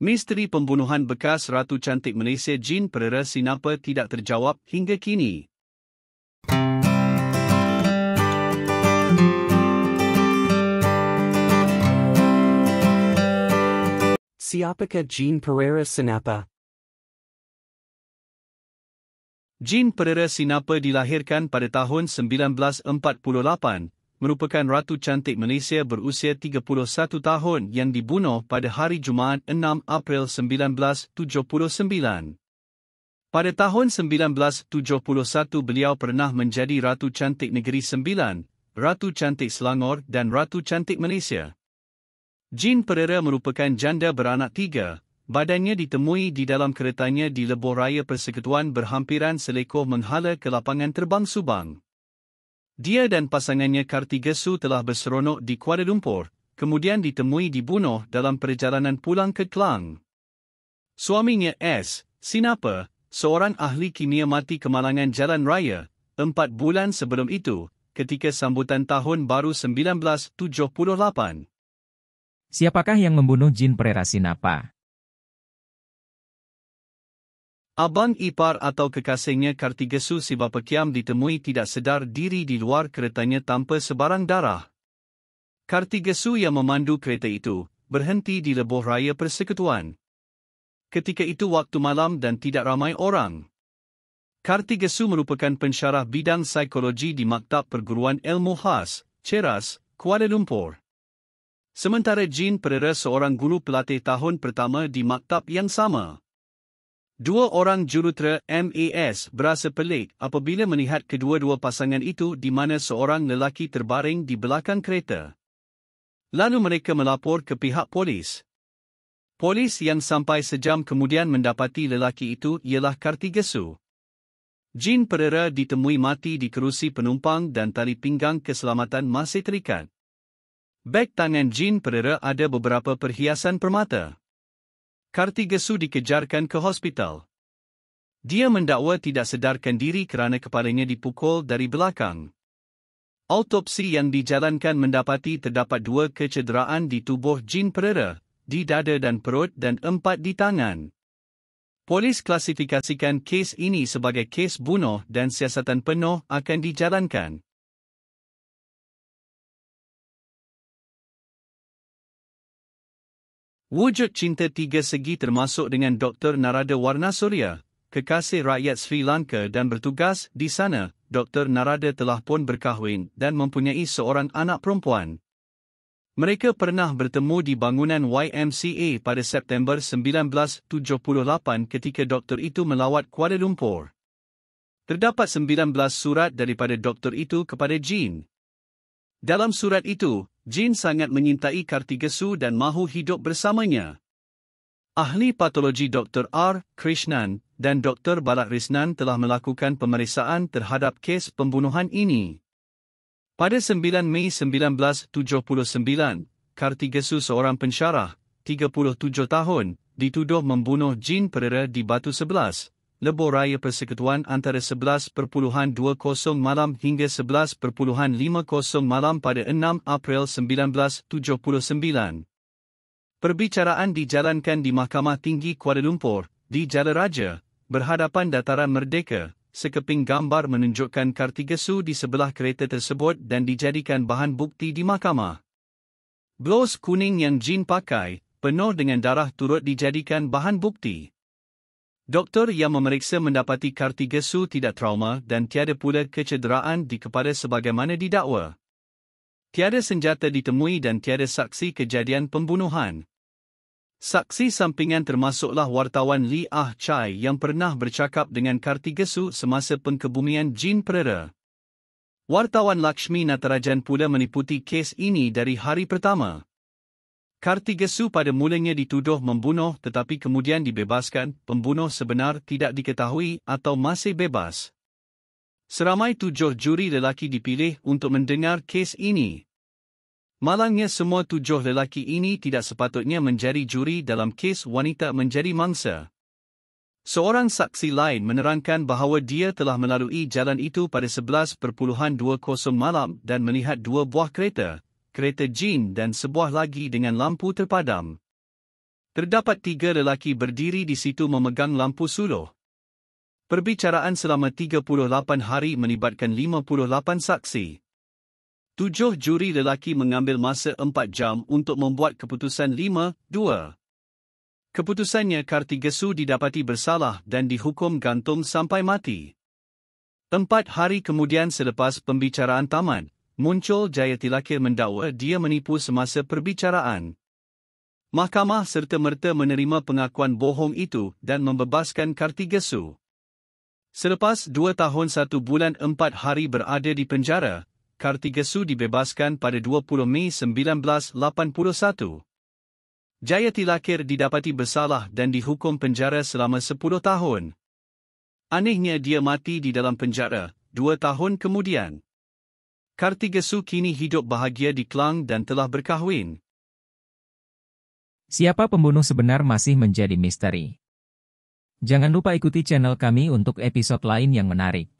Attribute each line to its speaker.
Speaker 1: Misteri pembunuhan bekas Ratu Cantik Malaysia Jean Perera Sinapa tidak terjawab hingga kini. Siapakah Jean Perera Sinapa? Jean Perera Sinapa dilahirkan pada tahun 1948 merupakan Ratu Cantik Malaysia berusia 31 tahun yang dibunuh pada hari Jumaat 6 April 1979. Pada tahun 1971 beliau pernah menjadi Ratu Cantik Negeri Sembilan, Ratu Cantik Selangor dan Ratu Cantik Malaysia. Jean Pereira merupakan janda beranak tiga, badannya ditemui di dalam keretanya di Lebuh Raya Persekutuan berhampiran selekoh menghala ke lapangan terbang Subang. Dia dan pasangannya Kartigesu telah berseronok di Kuala Lumpur, kemudian ditemui dibunuh dalam perjalanan pulang ke Kelang. Suaminya S. Sinapa, seorang ahli kimia mati kemalangan jalan raya, empat bulan sebelum itu, ketika sambutan tahun baru 1978. Siapakah yang membunuh Jin Perera Sinapa? Abang ipar atau kekasihnya Kartigesu si bapa Kiam ditemui tidak sedar diri di luar keretanya tanpa sebarang darah. Kartigesu yang memandu kereta itu berhenti di lebuh raya persekutuan. Ketika itu waktu malam dan tidak ramai orang. Kartigesu merupakan pensyarah bidang psikologi di Maktab Perguruan Ilmu Khas, Ceras, Kuala Lumpur. Sementara Jean Pereira seorang guru pelatih tahun pertama di maktab yang sama. Dua orang jurutera MAS berasa pelik apabila melihat kedua-dua pasangan itu di mana seorang lelaki terbaring di belakang kereta. Lalu mereka melapor ke pihak polis. Polis yang sampai sejam kemudian mendapati lelaki itu ialah Kartigesu. Jean Pereira ditemui mati di kerusi penumpang dan tali pinggang keselamatan masih terikat. Beg tangan Jean Pereira ada beberapa perhiasan permata. Kartigesu dikejarkan ke hospital. Dia mendakwa tidak sedarkan diri kerana kepalanya dipukul dari belakang. Autopsi yang dijalankan mendapati terdapat dua kecederaan di tubuh Jin Perera di dada dan perut dan empat di tangan. Polis klasifikasikan kes ini sebagai kes bunuh dan siasatan penuh akan dijalankan. Wujud cinta tiga segi termasuk dengan Dr. Narada Warnasuria, kekasih rakyat Sri Lanka dan bertugas di sana, Dr. Narada telah pun berkahwin dan mempunyai seorang anak perempuan. Mereka pernah bertemu di bangunan YMCA pada September 1978 ketika doktor itu melawat Kuala Lumpur. Terdapat 19 surat daripada doktor itu kepada Jean. Dalam surat itu, Jin sangat menyintai Kartigesu dan mahu hidup bersamanya. Ahli patologi Dr. R. Krishnan dan Dr. Balak Risnan telah melakukan pemeriksaan terhadap kes pembunuhan ini. Pada 9 Mei 1979, Kartigesu seorang pensyarah, 37 tahun, dituduh membunuh Jin Perera di Batu Sebelas lebur raya persekutuan antara 11.20 malam hingga 11.50 malam pada 6 April 1979. Perbicaraan dijalankan di Mahkamah Tinggi Kuala Lumpur, di Jalan Raja, berhadapan dataran merdeka, sekeping gambar menunjukkan Kartigesu di sebelah kereta tersebut dan dijadikan bahan bukti di mahkamah. Blouse kuning yang Jean pakai, penuh dengan darah turut dijadikan bahan bukti. Doktor yang memeriksa mendapati Kartigesu tidak trauma dan tiada pula kecederaan di kepala sebagaimana didakwa. Tiada senjata ditemui dan tiada saksi kejadian pembunuhan. Saksi sampingan termasuklah wartawan Li Ah Chai yang pernah bercakap dengan Kartigesu semasa pengkebumian Jin Perera. Wartawan Lakshmi Natarajan pula meniputi kes ini dari hari pertama. Kartigesu pada mulanya dituduh membunuh tetapi kemudian dibebaskan, pembunuh sebenar tidak diketahui atau masih bebas. Seramai tujuh juri lelaki dipilih untuk mendengar kes ini. Malangnya semua tujuh lelaki ini tidak sepatutnya menjadi juri dalam kes wanita menjadi mangsa. Seorang saksi lain menerangkan bahawa dia telah melalui jalan itu pada 11.20 malam dan melihat dua buah kereta, kereta jin dan sebuah lagi dengan lampu terpadam. Terdapat tiga lelaki berdiri di situ memegang lampu suluh. Perbicaraan selama 38 hari melibatkan 58 saksi. Tujuh juri lelaki mengambil masa 4 jam untuk membuat keputusan 5, 2. Keputusannya Kartigesu didapati bersalah dan dihukum gantung sampai mati. Empat hari kemudian selepas pembicaraan tamat, muncul Jaya Tilakir mendakwa dia menipu semasa perbicaraan. Mahkamah serta merta menerima pengakuan bohong itu dan membebaskan Kartigesu. Selepas dua tahun satu bulan empat hari berada di penjara, Kartigesu dibebaskan pada 20 Mei 1981. Jaya Tilakir didapati bersalah dan dihukum penjara selama sepuluh tahun. Anehnya dia mati di dalam penjara, dua tahun kemudian. Kartigesu kini hidup bahagia di Klang dan telah berkahwin. Siapa pembunuh sebenar masih menjadi misteri. Jangan lupa ikuti channel kami untuk episode lain yang menarik.